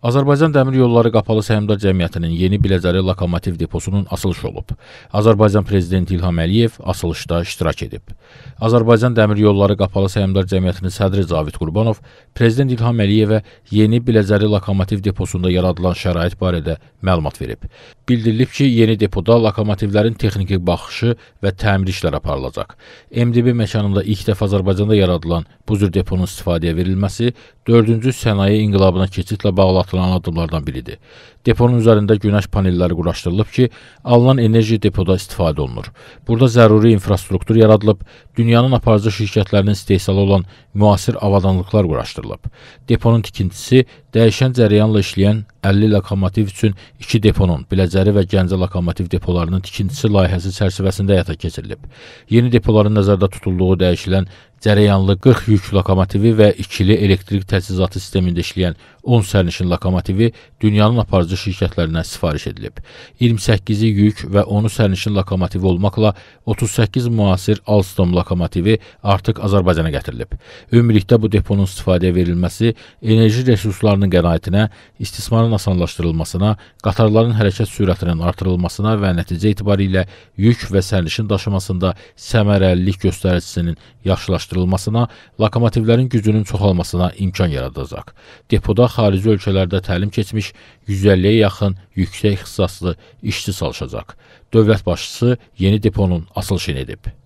Azərbaycan Dəmir Yolları Qapalı Səhmdar Cəmiyyətinin yeni Biləcəri lokomotiv deposunun açılışı olub. Azərbaycan prezidenti İlham Əliyev açılışda iştirak edib. Azərbaycan Dəmir Yolları Qapalı Səhmdar Cəmiyyətinin sədri Cavid Qurbanov prezident İlham Əliyevə yeni Biləcəri lokomotiv deposunda yaradılan şərait barədə məlumat verib. Bildirilib ki, yeni depoda lokomotivlərin texniki baxışı və təmir işləri aparılacaq. MDB məkanında ilk dəfə Azərbaycanda yaradılan bu cür deponun istifadəyə verilməsi 4-cü sənaye inqilabına keçidlə bağlı atılan addımlardan biridir. Deponun üzərində günəş panelləri quraşdırılıb ki, alınan enerji depoda istifadə olunur. Burada zəruri infrastruktur yaradılıb, dünyanın aparıcı şirkətlərinin istehsalı olan müasir avadanlıqlar quraşdırılıb. Deponun tikintisi Dəyişən cərəyanla işləyən 50 lokomotiv üçün iki deponun Biləcəri və Gəncə lokomotiv depolarının tikintisi layihəsi çərçivəsində həyata keçirilib. Yeni depoların nəzərdə tutulduğu dəyişilən cərəyanlı 40 yük lokomotivi və ikili elektrik təchizatı sistemində işləyən 10 sərnişin lokomotivi dünyanın aparıcı şirkətlərinə sifariş edilib. 28-i yük və 10-u sərnişin lokomotivi olmaqla 38 müasir Alstom lokomotivi artıq Azərbaycana gətirilib. Ümumilikdə bu deponun istifadəyə verilməsi enerji resurslarının qurumlarının qənaətinə, istismarın asanlaşdırılmasına, qatarların hərəkət sürətinin artırılmasına və nəticə etibarilə yük və sərnişin daşımasında səmərəlilik göstəricisinin yaxşılaşdırılmasına, lokomotivlərin gücünün çoxalmasına imkan yaradacaq. Depoda xarici ölkələrdə təlim keçmiş 150-yə yaxın yüksək ixtisaslı işçi çalışacaq. Dövlət başçısı yeni deponun asıl şenidir.